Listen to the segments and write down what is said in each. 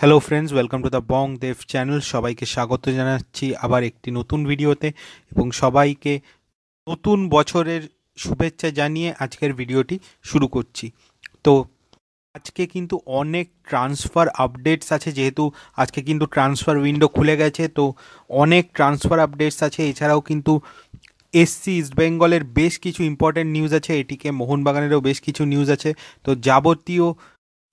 hello friends welcome to the Bong Dev channel সবাইকে স্বাগত জানাচ্ছি আবার একটি নতুন ভিডিওতে এবং সবাইকে নতুন বছরের শুভেচ্ছা জানিয়ে আজকের ভিডিওটি শুরু করছি তো আজকে কিন্তু অনেক ট্রান্সফার আপডেটস আছে যেহেতু আজকে কিন্তু ট্রান্সফার উইন্ডো খুলে গেছে তো অনেক ট্রান্সফার আপডেটস আছে এছাড়াও কিন্তু এসসি ইস্টবেঙ্গলের বেশ কিছু ইম্পর্টেন্ট নিউজ আছে এটিকে মোহনবাগানেরও বেশ কিছু নিউজ আছে তো যাবতীয়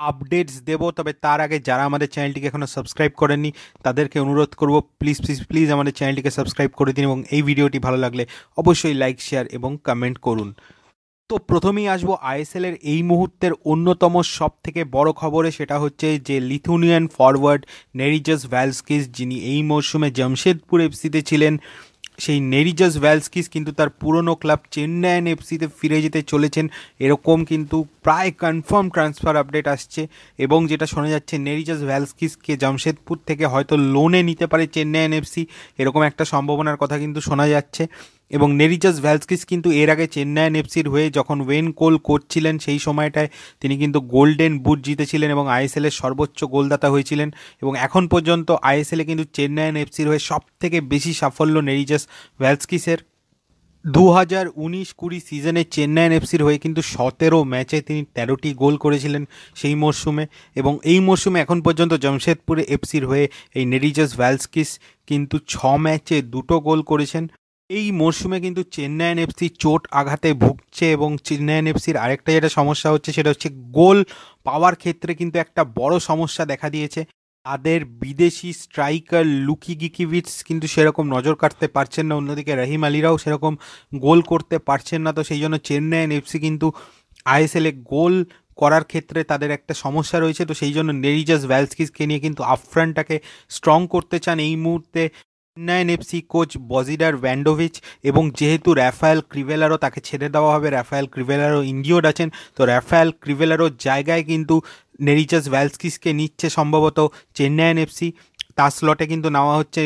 আপডেটস দেবো তবে তার আগে যারা আমাদের চ্যানেলটিকে এখনও সাবস্ক্রাইব করেননি তাদেরকে অনুরোধ করব প্লিজ প্লিজ প্লিজ আমাদের চ্যানেলটিকে সাবস্ক্রাইব করে দিন এবং এই ভিডিওটি ভালো লাগলে অবশ্যই লাইক শেয়ার এবং কমেন্ট করুন তো প্রথমেই আসবো আইএসএলের এই মুহূর্তের অন্যতম সব থেকে বড় খবরে সেটা হচ্ছে যে লিথুনিয়ান ফরওয়ার্ড নেরিজাস ভ্যালস্কিস যিনি এই মরশুমে জামশেদপুর এফসিতে ছিলেন সেই নেরিজাস ভ্যালস্কিস কিন্তু তার পুরনো ক্লাব চেন্নাইন এফসিতে ফিরে যেতে চলেছেন এরকম কিন্তু প্রায় কনফার্ম ট্রান্সফার আপডেট আসছে এবং যেটা শোনা যাচ্ছে নেরিজাস ভ্যালস্কিসকে জামশেদপুর থেকে হয়তো লোনে নিতে পারে চেন্নাইন এফসি এরকম একটা সম্ভাবনার কথা কিন্তু শোনা যাচ্ছে এবং নেরিচাস ভ্যালস্কিস কিন্তু এর আগে চেন্নাইন এফসির হয়ে যখন ওয়েন কোল করছিলেন সেই সময়টায় তিনি কিন্তু গোল্ডেন বুট জিতেছিলেন এবং আইএসএলের সর্বোচ্চ গোলদাতা হয়েছিলেন এবং এখন পর্যন্ত আইএসএল এ কিন্তু চেন্নাইন এফসির হয়ে সব থেকে বেশি সাফল্য নেরিচাস ভ্যালস্কিসের দু হাজার উনিশ কুড়ি সিজনে চেন্নাইন এফসির হয়ে কিন্তু সতেরো ম্যাচে তিনি তেরোটি গোল করেছিলেন সেই মরশুমে এবং এই মরশুমে এখন পর্যন্ত জামশেদপুরে এফসির হয়ে এই নেরিজাস ভ্যালস্কিস কিন্তু ছ ম্যাচে দুটো গোল করেছেন এই মরশুমে কিন্তু চেন্নাইন এফসি চোট আঘাতে ভুগছে এবং চেন্নাইন এফসির আরেকটা যেটা সমস্যা হচ্ছে সেটা হচ্ছে গোল পাওয়ার ক্ষেত্রে কিন্তু একটা বড় সমস্যা দেখা দিয়েছে তাদের বিদেশি স্ট্রাইকার লুকি গিকিভিটস কিন্তু সেরকম নজর কাটতে পারছেন না অন্যদিকে রাহিম আলীরাও সেরকম গোল করতে পারছেন না তো সেই জন্য চেন্নাইন এফসি কিন্তু আইএসএলে গোল করার ক্ষেত্রে তাদের একটা সমস্যা রয়েছে তো সেই জন্য নেরিজাস ভ্যালস্কিসকে নিয়ে কিন্তু আফ্রানটাকে স্ট্রং করতে চান এই মুহূর্তে Chennaiyin FC coach Bozidar Vandovic এবং যেহেতু র্যাফায়েল ক্রিভেলারও তাকে ছেড়ে দেওয়া হবে র্যাফায়েল ক্রিভেলারও ইন্ডিওড আছেন তো র্যাফায়েল ক্রিভেলারোর জায়গায় কিন্তু নেরিচাস ভ্যালস্কিসকে নিচ্ছে সম্ভবত চেন্নাইন এফসি তার স্লটে কিন্তু নেওয়া হচ্ছে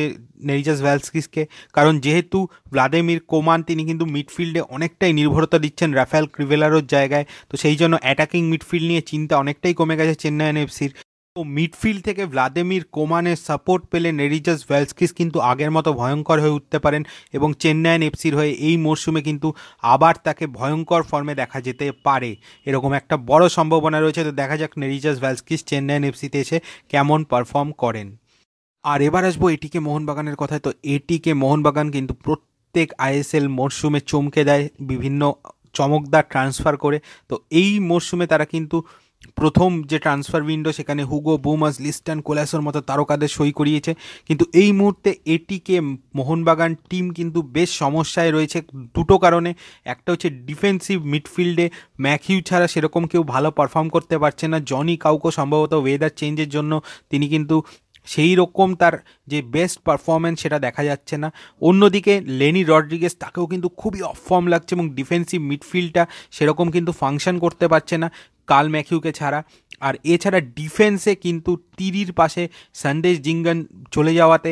নেরিজাস ভ্যালস্কিসকে কারণ যেহেতু ভ্লাদিমির কোমান তিনি কিন্তু মিডফিল্ডে অনেকটাই নির্ভরতা দিচ্ছেন রাফায়েল ক্রিভেলারোর জায়গায় তো সেই জন্য অ্যাটাকিং মিডফিল্ড নিয়ে চিন্তা অনেকটাই কমে গেছে চেন্নাইন এফসির ও মিডফিল্ড থেকে ভ্লাদিমির কোমানের সাপোর্ট পেলে নেরিজাস ভ্যালস্কিস কিন্তু আগের মতো ভয়ঙ্কর হয়ে উঠতে পারেন এবং চেন্নাইন এফসির হয়ে এই মরশুমে কিন্তু আবার তাকে ভয়ঙ্কর ফর্মে দেখা যেতে পারে এরকম একটা বড় সম্ভাবনা রয়েছে তো দেখা যাক নেরিজাস ভ্যালস্কিস চেন্নাইন এফসিতে এসে কেমন পারফর্ম করেন আর এবার আসবো এটিকে মোহনবাগানের কথায় তো এটিকে মোহনবাগান কিন্তু প্রত্যেক আইএসএল মরশুমে চমকে দেয় বিভিন্ন চমকদার ট্রান্সফার করে তো এই মরশুমে তারা কিন্তু প্রথম যে ট্রান্সফার উইন্ডো সেখানে হুগো বুমাস লিস্টান কোলাসোর মতো তারকাদের সই করিয়েছে কিন্তু এই মুহূর্তে এটিকে মোহনবাগান টিম কিন্তু বেশ সমস্যায় রয়েছে দুটো কারণে একটা হচ্ছে ডিফেন্সিভ মিডফিল্ডে ম্যাকিউ ছাড়া সেরকম কেউ ভালো পারফর্ম করতে পারছে না জনি কাউকো সম্ভবত ওয়েদার চেঞ্জের জন্য তিনি কিন্তু সেই রকম তার যে বেস্ট পারফরমেন্স সেটা দেখা যাচ্ছে না অন্যদিকে লেনি রড্রিগেস তাকেও কিন্তু খুবই অফ ফর্ম লাগছে এবং ডিফেন্সিভ মিডফিল্ডটা সেরকম কিন্তু ফাংশন করতে পারছে না কাল ম্যাকিউকে ছাড়া আর এছাড়া ডিফেন্সে কিন্তু তিরির পাশে সানডেজ জিঙ্গান চলে যাওয়াতে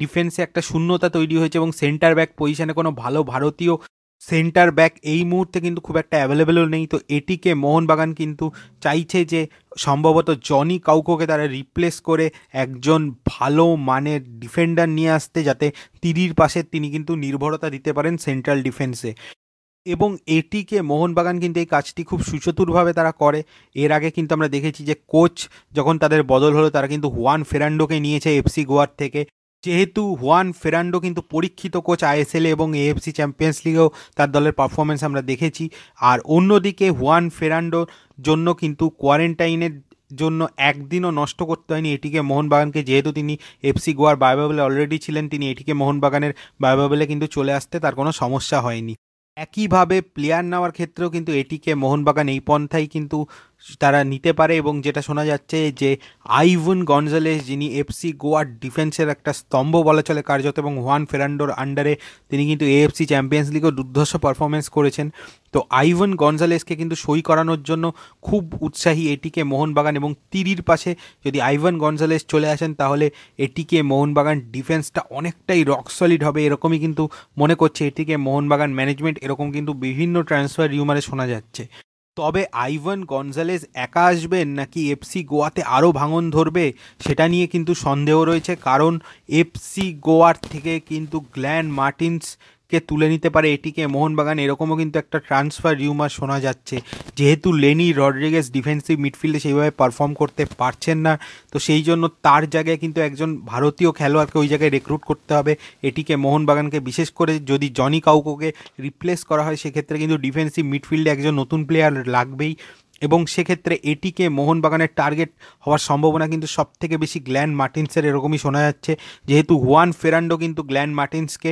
ডিফেন্সে একটা শূন্যতা তৈরি হয়েছে এবং সেন্টার ব্যাক পজিশনে কোনো ভালো ভারতীয় সেন্টার ব্যাক এই মুহূর্তে কিন্তু খুব একটা অ্যাভেলেবেলও নেই তো এটিকে মোহনবাগান কিন্তু চাইছে যে সম্ভবত জনি কাউকোকে তারা রিপ্লেস করে একজন ভালো মানের ডিফেন্ডার নিয়ে আসতে যাতে তিরির পাশে তিনি কিন্তু নির্ভরতা দিতে পারেন সেন্ট্রাল ডিফেন্সে এবং এটিকে মোহনবাগান কিন্তু এই কাজটি খুব সুচতুরভাবে তারা করে এর আগে কিন্তু আমরা দেখেছি যে কোচ যখন তাদের বদল হলো তারা কিন্তু হুয়ান ফেরান্ডোকে নিয়েছে এফসি গোয়ার থেকে যেহেতু হুয়ান ফেরান্ডো কিন্তু পরীক্ষিত কোচ আইএসএল এবং এএফসি চ্যাম্পিয়ন্স লিগেও তার দলের পারফরমেন্স আমরা দেখেছি আর অন্যদিকে হুয়ান ফেরান্ডোর জন্য কিন্তু কোয়ারেন্টাইনের জন্য একদিনও নষ্ট করতে হয়নি এটিকে মোহনবাগানকে যেহেতু তিনি এফসি গোয়ার বায়োবাবলে অলরেডি ছিলেন তিনি এটিকে মোহনবাগানের বায়োবাবলে কিন্তু চলে আসতে তার কোনো সমস্যা হয়নি একইভাবে প্লেয়ার নেওয়ার ক্ষেত্রেও কিন্তু এটিকে মোহনবাগান এই পন্থাই কিন্তু তারা নিতে পারে এবং যেটা শোনা যাচ্ছে যে আইভন গনজালেস যিনি এফসি গোয়ার ডিফেন্সের একটা স্তম্ভ বলা চলে কার্যত এবং হোয়ান ফেরান্ডোর আন্ডারে তিনি কিন্তু এএফসি চ্যাম্পিয়ন্স লিগেও দুর্ধর্ষ পারফরমেন্স করেছেন তো আইভন গনজালেসকে কিন্তু সই করানোর জন্য খুব উৎসাহী এটিকে মোহনবাগান এবং তিরির পাশে যদি আইভান গনজালেস চলে আসেন তাহলে এটিকে মোহনবাগান ডিফেন্সটা অনেকটাই রক সলিড হবে এরকমই কিন্তু মনে করছে এটিকে মোহনবাগান ম্যানেজমেন্ট এরকম কিন্তু বিভিন্ন ট্রান্সফার রিউমারে শোনা যাচ্ছে তবে আইভান গনজালেজ একা আসবেন নাকি এফসি গোয়াতে আরও ভাঙন ধরবে সেটা নিয়ে কিন্তু সন্দেহ রয়েছে কারণ এফসি গোয়ার থেকে কিন্তু গ্ল্যান্ড মার্টিন্স কে তুলে নিতে পারে এটিকে মোহনবাগান এরকমও কিন্তু একটা ট্রান্সফার রিউমার শোনা যাচ্ছে যেহেতু লেনি রড্রিগেস ডিফেন্সিভ মিডফিল্ডে সেইভাবে পারফর্ম করতে পারছেন না তো সেই জন্য তার জায়গায় কিন্তু একজন ভারতীয় খেলোয়াড়কে ওই জায়গায় রেক্রুট করতে হবে এটিকে মোহনবাগানকে বিশেষ করে যদি জনি কাউকোকে রিপ্লেস করা হয় সেক্ষেত্রে কিন্তু ডিফেন্সিভ মিডফিল্ডে একজন নতুন প্লেয়ার লাগবেই এবং সেক্ষেত্রে এটিকে মোহনবাগানের টার্গেট হওয়ার সম্ভাবনা কিন্তু সবথেকে বেশি গ্ল্যান মার্টিন্সের এরকমই শোনা যাচ্ছে যেহেতু হুয়ান ফেরান্ডো কিন্তু গ্ল্যান মার্টিন্সকে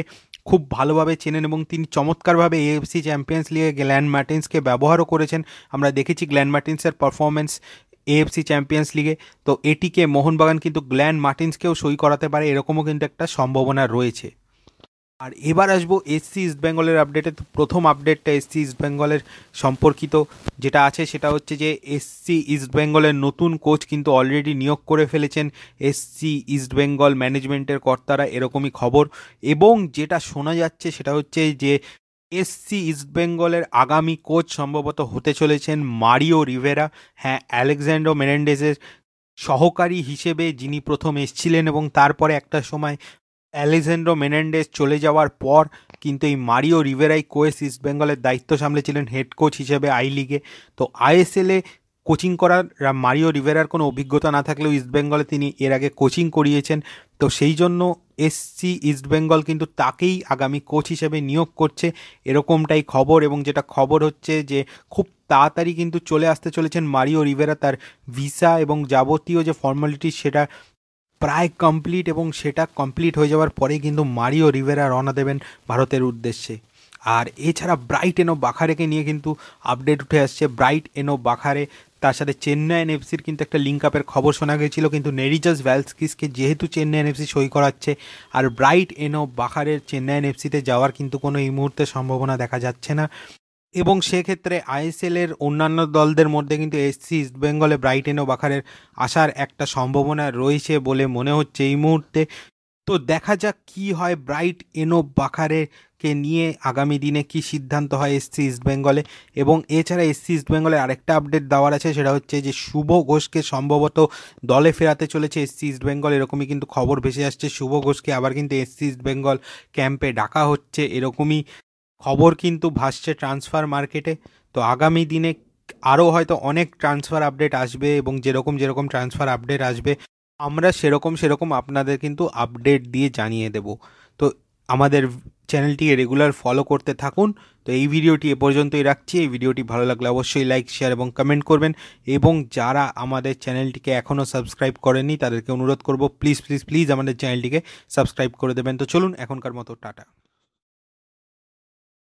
খুব ভালোভাবে চেনেন এবং তিনি চমৎকারভাবে এএফসি চ্যাম্পিয়ন্স লিগে গ্ল্যান মার্টিন্সকে ব্যবহারও করেছেন আমরা দেখেছি গ্ল্যান মার্টিন্সের পারফরমেন্স এএফসি চ্যাম্পিয়ন্স লিগে তো এটিকে মোহনবাগান কিন্তু গ্ল্যান মার্টিন্সকেও সই করাতে পারে এরকমও কিন্তু একটা সম্ভাবনা রয়েছে আর এবার আসবো এসসি ইস্ট বেঙ্গলের আপডেটে তো প্রথম আপডেটটা এসসি ইস্ট বেঙ্গলের সম্পর্কিত যেটা আছে সেটা হচ্ছে যে এসসি ইস্ট বেঙ্গলের নতুন কোচ কিন্তু অলরেডি নিয়োগ করে ফেলেছেন এসসি ইস্ট বেঙ্গল ম্যানেজমেন্টের কর্তারা এরকমই খবর এবং যেটা শোনা যাচ্ছে সেটা হচ্ছে যে এসসি ইস্ট বেঙ্গলের আগামী কোচ সম্ভবত হতে চলেছেন মারিও রিভেরা হ্যাঁ অ্যালেকজান্ডো মেরেন্ডেজের সহকারী হিসেবে যিনি প্রথম এসছিলেন এবং তারপরে একটা সময় অ্যালেসেন্ড্রো মেনেন্ডেস চলে যাওয়ার পর কিন্তু এই মারিও রিভেরাই কোয়েস ইস্ট বেঙ্গলের দায়িত্ব সামলেছিলেন হেড কোচ হিসেবে আই লিগে তো আইএসএলে কোচিং করার মারিও রিভেরার কোনো অভিজ্ঞতা না থাকলেও ইস্টবেঙ্গলে তিনি এর আগে কোচিং করিয়েছেন তো সেই জন্য এসসি ইস্টবেঙ্গল কিন্তু তাকেই আগামী কোচ হিসেবে নিয়োগ করছে এরকমটাই খবর এবং যেটা খবর হচ্ছে যে খুব তাড়াতাড়ি কিন্তু চলে আসতে চলেছেন মারিও রিভেরা তার ভিসা এবং যাবতীয় যে ফর্মালিটি সেটা প্রায় কমপ্লিট এবং সেটা কমপ্লিট হয়ে যাওয়ার পরে কিন্তু মারিও রিভেরা রওনা দেবেন ভারতের উদ্দেশ্যে আর এছাড়া ব্রাইট এনো বাখারেকে নিয়ে কিন্তু আপডেট উঠে আসছে ব্রাইট এনো বাখারে তার সাথে চেন্নাই এনএফসির কিন্তু একটা লিঙ্ক আপের খবর শোনা গেছিল কিন্তু নেরিজাস ভ্যালস্কিসকে যেহেতু চেন্নাই এনএফসি সই করাচ্ছে আর ব্রাইট এনো বাখারের চেন্নাই এনএফসিতে যাওয়ার কিন্তু কোনো এই মুহূর্তে সম্ভাবনা দেখা যাচ্ছে না এবং সেক্ষেত্রে আইএসএলের অন্যান্য দলদের মধ্যে কিন্তু এসসি ইস্টবেঙ্গলে ব্রাইটেন ও বাখারের আসার একটা সম্ভাবনা রয়েছে বলে মনে হচ্ছে এই মুহূর্তে তো দেখা যাক কি হয় ব্রাইট এনো বাখারেকে নিয়ে আগামী দিনে কি সিদ্ধান্ত হয় এসসি ইস্টবেঙ্গলে এবং এছাড়া এসসি ইস্টবেঙ্গলে আরেকটা আপডেট দেওয়ার আছে সেটা হচ্ছে যে শুভ ঘোষকে সম্ভবত দলে ফেরাতে চলেছে এসসি ইস্টবেঙ্গল এরকমই কিন্তু খবর ভেসে আসছে শুভ ঘোষকে আবার কিন্তু এসসি ইস্টবেঙ্গল ক্যাম্পে ডাকা হচ্ছে এরকমই খবর কিন্তু ভাসছে ট্রান্সফার মার্কেটে তো আগামী দিনে আরও হয়তো অনেক ট্রান্সফার আপডেট আসবে এবং যেরকম যেরকম ট্রান্সফার আপডেট আসবে আমরা সেরকম সেরকম আপনাদের কিন্তু আপডেট দিয়ে জানিয়ে দেব তো আমাদের চ্যানেলটি রেগুলার ফলো করতে থাকুন তো এই ভিডিওটি এ পর্যন্তই রাখছি এই ভিডিওটি ভালো লাগলে অবশ্যই লাইক শেয়ার এবং কমেন্ট করবেন এবং যারা আমাদের চ্যানেলটিকে এখনও সাবস্ক্রাইব করেনি তাদেরকে অনুরোধ করব প্লিজ প্লিজ প্লিজ আমাদের চ্যানেলটিকে সাবস্ক্রাইব করে দেবেন তো চলুন এখনকার মতো টাটা